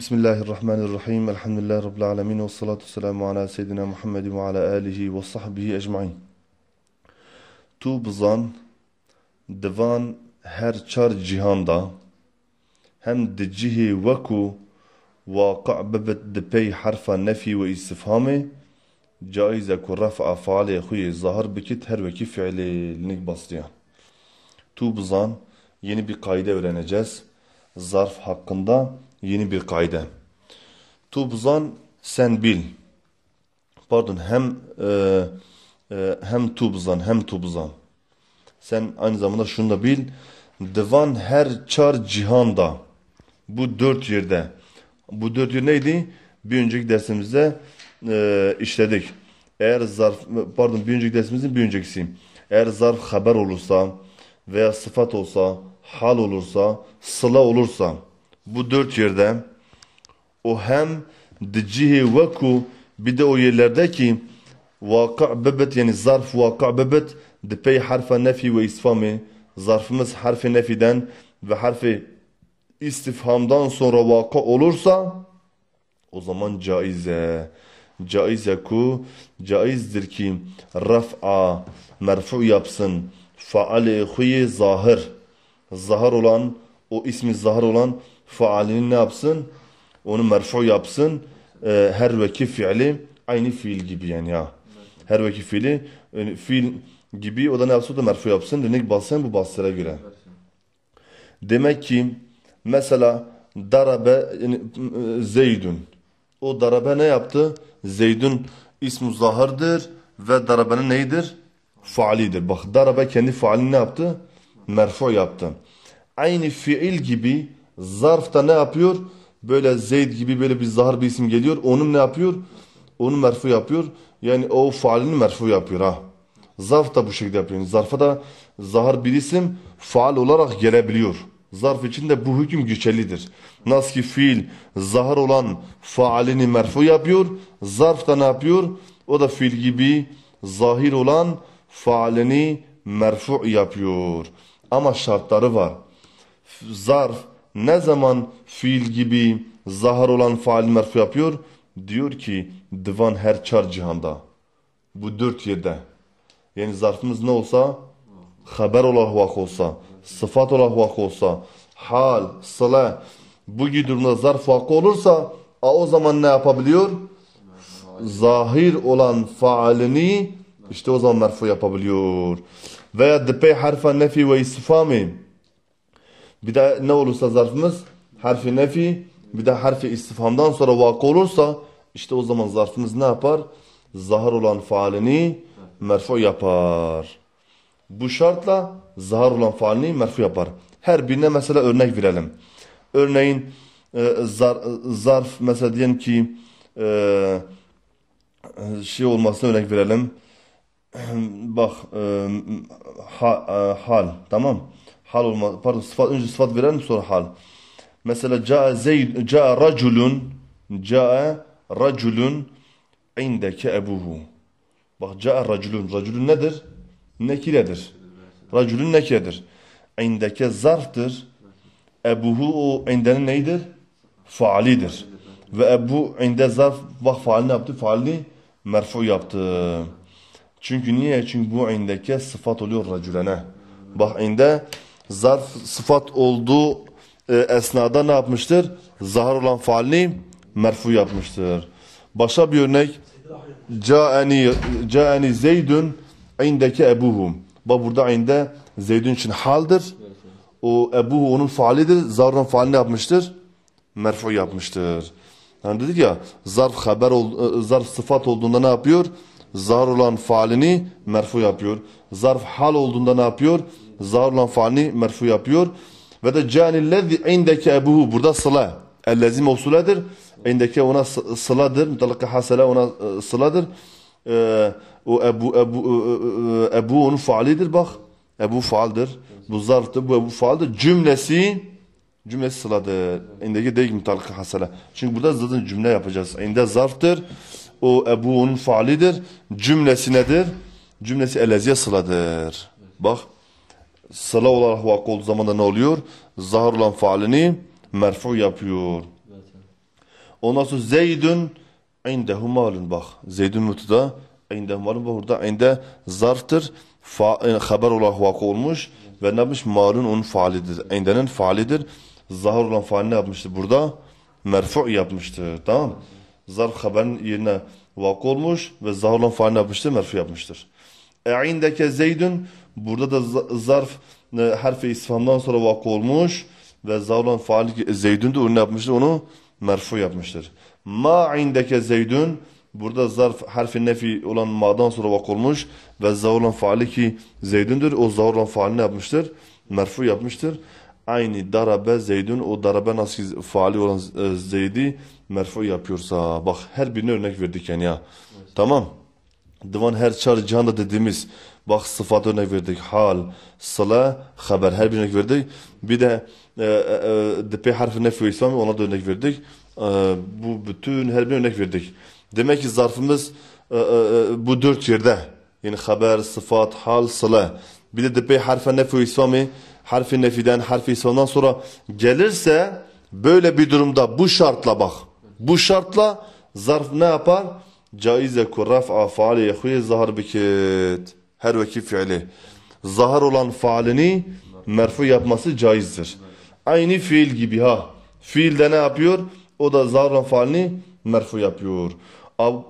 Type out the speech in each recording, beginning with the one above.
بسم الله الرحمن الرحيم الحمد لله رب العالمين والصلاة والسلام على سيدنا محمد وعلى آله وصحبه أجمعين تو بزان دوان هر چار جهان دا هم دجيه وكو واقع ببت دبي حرف نفي واستفهامه جائزة كرفع فعل خوي ظهر بكت هر veki fiili لنك bastıyan. Tu buzan yeni ولا نجاس ظرف Zarf hakkında yeni bir kaide. Tubzan sen bil. Pardon hem e, e, hem tubzan hem tubzan. Sen aynı zamanda şunu da bil. Divan her çar cihanda. Bu dört yerde. Bu dört yer neydi? Bir önceki dersimizde e, işledik. Eğer zarf, pardon bir önceki dersimizin bir öncekisi. Eğer zarf haber olursa veya sıfat olsa, hal olursa, sıla olursa bu dört yerde o hem dicihi veku bir de o yerlerdeki vaka bebet yani zarf vaka bebet de pey harfa nefi ve isfami zarfımız harfi nefiden ve harfi istifhamdan sonra vaka olursa o zaman caize caize ku caizdir ki raf'a merfu yapsın faale huye zahir zahar olan o ismi zahar olan faalini ne yapsın? Onu merfu yapsın. E, her veki fiili aynı fiil gibi yani ya. Her veki fiili yani e, fiil gibi o da ne yapsın? O da merfu yapsın. Demek basın bu basıra göre. Demek ki mesela darabe yani, e, zeydün. O darabe ne yaptı? Zeydün ismi zahırdır ve darabenin neydir? Faalidir. Bak darabe kendi faalini ne yaptı? Merfu yaptı. Aynı fiil gibi Zarf da ne yapıyor? Böyle Zeyd gibi böyle bir zahar bir isim geliyor. Onun ne yapıyor? Onu merfu yapıyor. Yani o faalini merfu yapıyor ha. Zarf da bu şekilde yapıyor. Yani zarfa da zahar bir isim faal olarak gelebiliyor. Zarf içinde bu hüküm geçerlidir. Nasıl ki fiil zahar olan faalini merfu yapıyor. Zarf da ne yapıyor? O da fiil gibi zahir olan faalini merfu yapıyor. Ama şartları var. Zarf ne zaman fiil gibi zahar olan faal merfu yapıyor? Diyor ki divan her çar cihanda. Bu dört yerde. Yani zarfımız ne olsa? Haber olarak olsa, sıfat olarak olsa, hal, sıla bu gibi zarf vakı olursa a, o zaman ne yapabiliyor? Zahir olan faalini işte o zaman merfu yapabiliyor. Veya dpe harfa nefi ve isfami. Bir de ne olursa zarfımız harfi nefi bir de harfi istifamdan sonra vakı olursa işte o zaman zarfımız ne yapar? Zahar olan faalini merfu yapar. Bu şartla zahar olan faalini merfu yapar. Her birine mesela örnek verelim. Örneğin e, zar, zarf mesela diyelim ki e, şey olmasına örnek verelim. Bak e, ha, e, hal tamam mı? Hal olmaz. Pardon sıfat önce sıfat veren sonra hal. Mesela caa zeyd caa raculun caa raculun indeke ebuhu. Bak caa raculun. Raculun nedir? Nekiredir. Raculun nekiredir. İndeke zarftır. Ebuhu o indenin neydir? Faalidir. Ve ebu inde zarf bak faali yaptı? Faali merfu yaptı. Çünkü niye? Çünkü bu indeke sıfat oluyor racülene. Bak inde zarf sıfat olduğu e, esnada ne yapmıştır? Zahar olan faalini merfu yapmıştır. Başka bir örnek Caeni Caeni Zeydün indeki ebuhum. Bak burada inde Zeydün için haldır. O Ebu onun faalidir. olan faalini yapmıştır. Merfu yapmıştır. Yani dedik ya zarf haber ol, e, zarf sıfat olduğunda ne yapıyor? Zar olan faalini merfu yapıyor. Zarf hal olduğunda ne yapıyor? zaharla fani merfu yapıyor. Ve de canillezi indeke ebuhu. Burada sıla. Ellezi mevsuledir. İndeke ona sıladır. Mutalaka hasele ona e, sıladır. Ee, o ebu, ebu, e, e, ebu onun faalidir bak. Ebu faaldir. Bu zarftır. Bu ebu faaldir. Cümlesi cümlesi sıladır. İndeki değil mutalaka hasele. Çünkü burada zaten cümle yapacağız. İnde zarftır. O ebu onun faalidir. Cümlesi nedir? Cümlesi eleziye sıladır. Bak sıla olarak vakı olduğu zaman da ne oluyor? Zahar olan faalini merfu yapıyor. Ondan sonra Zeydün indehu malun bak. Zeydün mutuda indehu malun burada inde zarftır. Fa, e, haber olarak vakı olmuş ve ne yapmış? Malun onun faalidir. İndenin faalidir. Zahar olan faal ne yapmıştır? Burada merfu yapmıştır. Tamam Zarf haberin yerine vakı olmuş ve zahar olan faal ne yapmıştır? Merfu yapmıştır. E indeke Zeydün Burada da zarf e, harfi isfamdan sonra vakı olmuş ve zavlan faal Zeydün de ne yapmıştır onu merfu yapmıştır. Ma indeke Zeydün burada zarf harfi nefi olan ma'dan sonra vakı olmuş ve zavlan faali ki Zeydündür o zavlan faalini yapmıştır merfu yapmıştır. Aynı darabe Zeydün o darabe nasıl faali olan e, Zeydi merfu yapıyorsa bak her birine örnek verdik yani ya. Evet. Tamam. Divan her çar cihanda dediğimiz Bak sıfat örnek verdik. Hal, sıla, haber her bir örnek verdik. Bir de e, e, de harfi nefi islam ona da örnek verdik. E, bu bütün her bir örnek verdik. Demek ki zarfımız e, e, e bu dört yerde. Yani haber, sıfat, hal, sıla. Bir de de harfi nefi islami harfi nefiden, harfi islamdan sonra gelirse böyle bir durumda bu şartla bak. Bu şartla zarf ne yapar? Caize kurraf afali yehuye zahar biket her veki fiili zahar olan faalini merfu yapması caizdir. Aynı fiil gibi ha. Fiil de ne yapıyor? O da zahar olan faalini merfu yapıyor.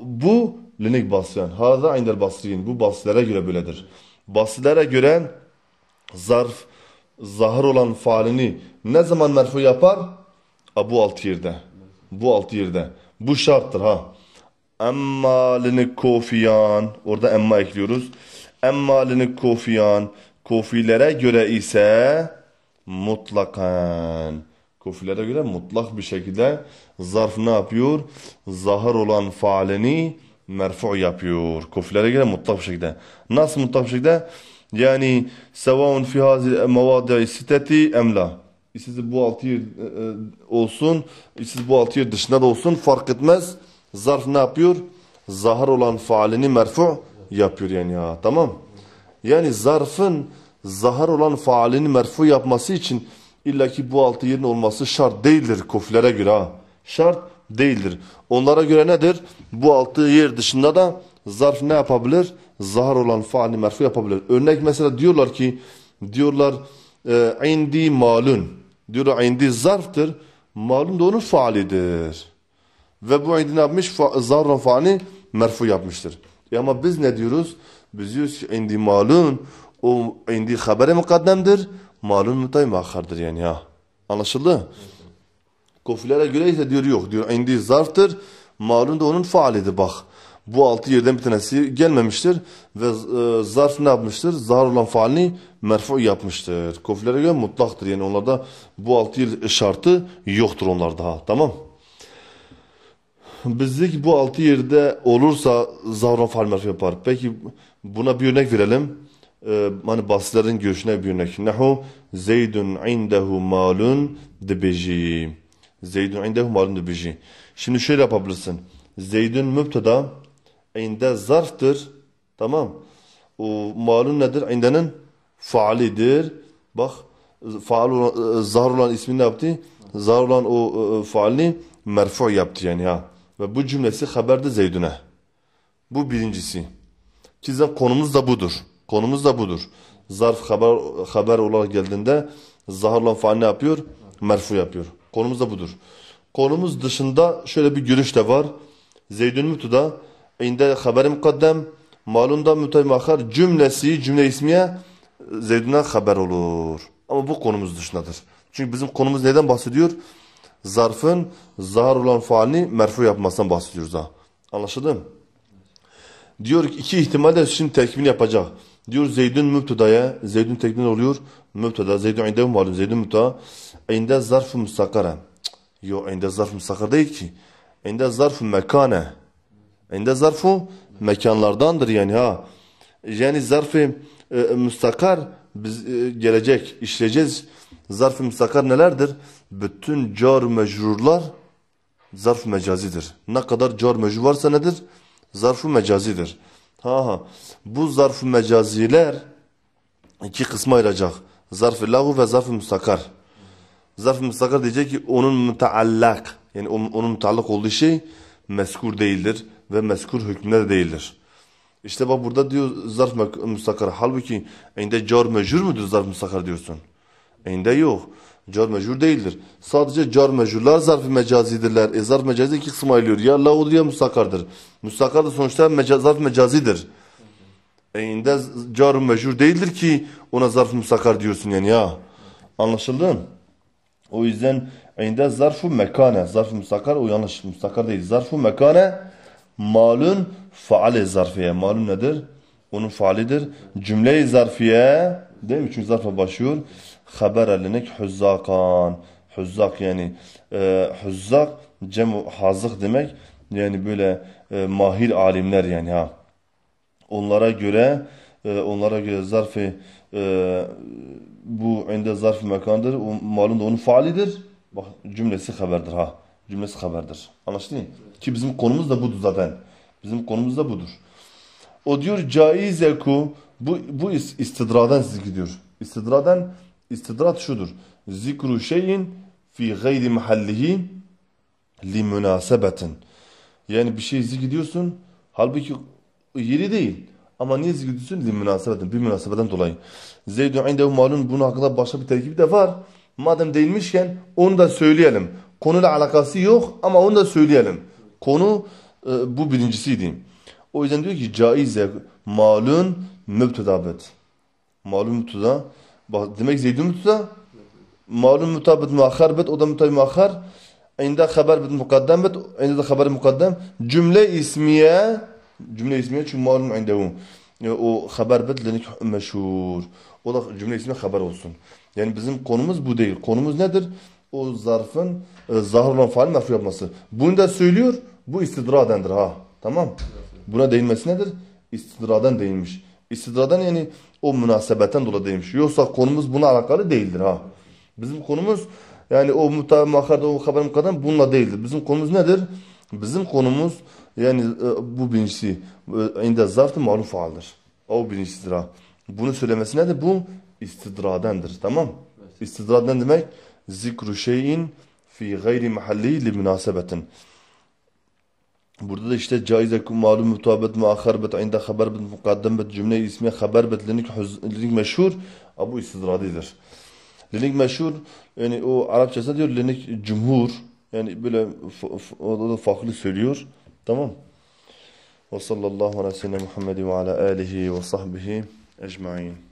Bu linik basyan. Haza indel basriyin. Bu basrilere göre böyledir. Basrilere göre zarf zahar olan faalini ne zaman merfu yapar? bu altı yerde. Bu altı yerde. Bu şarttır ha. Emma linik kofiyan. Orada emma ekliyoruz. Emmalini kofiyan. Kofilere göre ise mutlakan. Kofilere göre mutlak bir şekilde zarf ne yapıyor? Zahır olan faalini merfu yapıyor. Kofilere göre mutlak bir şekilde. Nasıl mutlak bir şekilde? Yani sevaun fi hazil mevadi siteti emla. İşsiz bu altı yer e, e, olsun, işsiz bu altı yer dışında da olsun fark etmez. Zarf ne yapıyor? Zahar olan faalini merfu yapıyor yani ya tamam. Yani zarfın zahar olan faalini merfu yapması için illaki bu altı yerin olması şart değildir kuflere göre ha. Şart değildir. Onlara göre nedir? Bu altı yer dışında da zarf ne yapabilir? Zahar olan faali merfu yapabilir. Örnek mesela diyorlar ki diyorlar e, indi malun. Diyorlar indi zarftır. Malun da onun faalidir. Ve bu indi ne yapmış? Fa, zahar olan faali merfu yapmıştır. Ya e ama biz ne diyoruz? Biz diyoruz ki indi malun o indi habere mukaddemdir. Malun mutay muakkardır yani ha. Anlaşıldı? Kofilere göre ise diyor yok. Diyor indi zarftır. Malun da onun faalidir bak. Bu altı yerden bir tanesi gelmemiştir. Ve e, zarf ne yapmıştır? zar olan faalini merfu yapmıştır. Kofilere göre mutlaktır. Yani onlarda bu altı yıl şartı yoktur onlarda ha. Tamam bizlik bu altı yerde olursa zavran farmer yapar. Peki buna bir örnek verelim. Ee, hani Basilerin görüşüne bir örnek. Nehu Zeydun indehu malun dibeji. Zeydun indehu malun dibeji. Şimdi şöyle yapabilirsin. Zeydun müpteda inde zarftır. Tamam. O malun nedir? İndenin faalidir. Bak faal olan, e, zar olan ismi ne yaptı? Zar olan o e, e, faalini merfu yaptı yani ha. Ve bu cümlesi haberde Zeydün'e. Bu birincisi. Ki konumuz da budur. Konumuz da budur. Zarf haber, haber olarak geldiğinde zaharlan faal ne yapıyor? Merfu yapıyor. Konumuz da budur. Konumuz dışında şöyle bir görüş de var. Zeydün Mütu'da inde haberi mukaddem malunda mütemahar cümlesi cümle ismiye e, Zeydün'e haber olur. Ama bu konumuz dışındadır. Çünkü bizim konumuz neden bahsediyor? zarfın zahar olan faalini merfu yapmasından bahsediyoruz ha. Anlaşıldı mı? Diyor ki iki ihtimalle şimdi tekmin yapacak. Diyor Zeydün mübtedaya, Zeydün tekmin oluyor. Mübteda, Zeydün inde mi malum? Zeydün mübteda. İnde zarf-ı müstakara. Yo, inde zarf-ı müstakara değil ki. İnde zarf-ı mekane. İnde zarf-ı mekanlardandır yani ha. Yani zarf-ı e, müstakar biz e, gelecek, işleyeceğiz zarf-ı müstakar nelerdir? Bütün car mecrurlar zarf mecazidir. Ne kadar car mecrur varsa nedir? Zarf-ı mecazidir. Ha ha. Bu zarf-ı mecaziler iki kısma ayıracak. Zarf-ı lagu ve zarf-ı müstakar. Zarf-ı müstakar diyecek ki onun müteallak yani onun müteallak olduğu şey meskur değildir ve meskur hükmünde de değildir. İşte bak burada diyor zarf müstakar. Halbuki inde car mecrur mudur zarf müstakar diyorsun? Ende yok. Car mecbur değildir. Sadece car mecburlar zarf mecazidirler. E zarf mecazi iki kısma ayrılıyor. Ya lağudur ya mustakardır. Mustakar da sonuçta meca, zarf mecazidir. Eyinde car mecbur değildir ki ona zarf mustakar diyorsun yani ya. Anlaşıldı mı? O yüzden eyinde zarfu mekane. Zarf mustakar o yanlış mustakar değil. Zarfu mekane malun faale zarfiye. Malun nedir? Onun faalidir. Cümle-i zarfiye Değil mi? Çünkü zarfa başlıyor. Habere linek huzzakan. Huzzak yani e, huzzak cem hazık demek. Yani böyle e, mahir alimler yani ha. Onlara göre e, onlara göre zarfı e, bu ende zarf mekandır. O, malum da onun faalidir. Bak cümlesi haberdir ha. Cümlesi haberdir. Anlaştın mı? Ki bizim konumuz da budur zaten. Bizim konumuz da budur. O diyor caizeku bu, bu istidradan zikrediyor. İstidradan, istidrat şudur. Zikru şeyin fi gayri mahallihi li münasebetin. Yani bir şey zikidiyorsun halbuki yeri değil. Ama niye zikidiyorsun Li münasebetin. Bir münasebeden dolayı. Zeydu indehu malun. Bunun hakkında başka bir terkibi de var. Madem değilmişken onu da söyleyelim. Konuyla alakası yok ama onu da söyleyelim. Konu e, bu birincisiydi. O yüzden diyor ki caize malun mübteda bet. Malum mübteda. Demek zeydun mübteda. Malum mübteda bet muakhar bet. O da mübteda muakhar. Inde haber bet mukaddem bet. Inde de haber mukaddem. Cümle ismiye. Cümle ismiye çünkü malum indehu. O haber bet lenik meşhur. O da cümle ismi haber olsun. Yani bizim konumuz bu değil. Konumuz nedir? O zarfın e, zahir olan faal mefru yapması. Bunu da söylüyor. Bu istidradendir ha. Tamam. Buna değinmesi nedir? İstidradan değinmiş. İstidradan yani o münasebetten dolayı demiş. Yoksa konumuz buna alakalı değildir ha. Bizim konumuz yani o mutabi o haberim kadar bununla değildir. Bizim konumuz nedir? Bizim konumuz yani e, bu birincisi e, inde zarfı maruf aldır. O birincisidir ha. Bunu söylemesi nedir? Bu istidradendir. Tamam İstidraden demek zikru şeyin fi gayri mahalli li münasebetin. Burada da işte caizekum malum mutabet muakharbet inde haber bet mukaddembet cümle ismiye haber bet linik, linik meşhur Abu istidradidir. Linik meşhur yani o Arapçası diyor linik cumhur yani böyle o da farklı söylüyor. Tamam. Ve sallallahu aleyhi ve sellem Muhammed ve ala alihi ve sahbihi ecmaîn.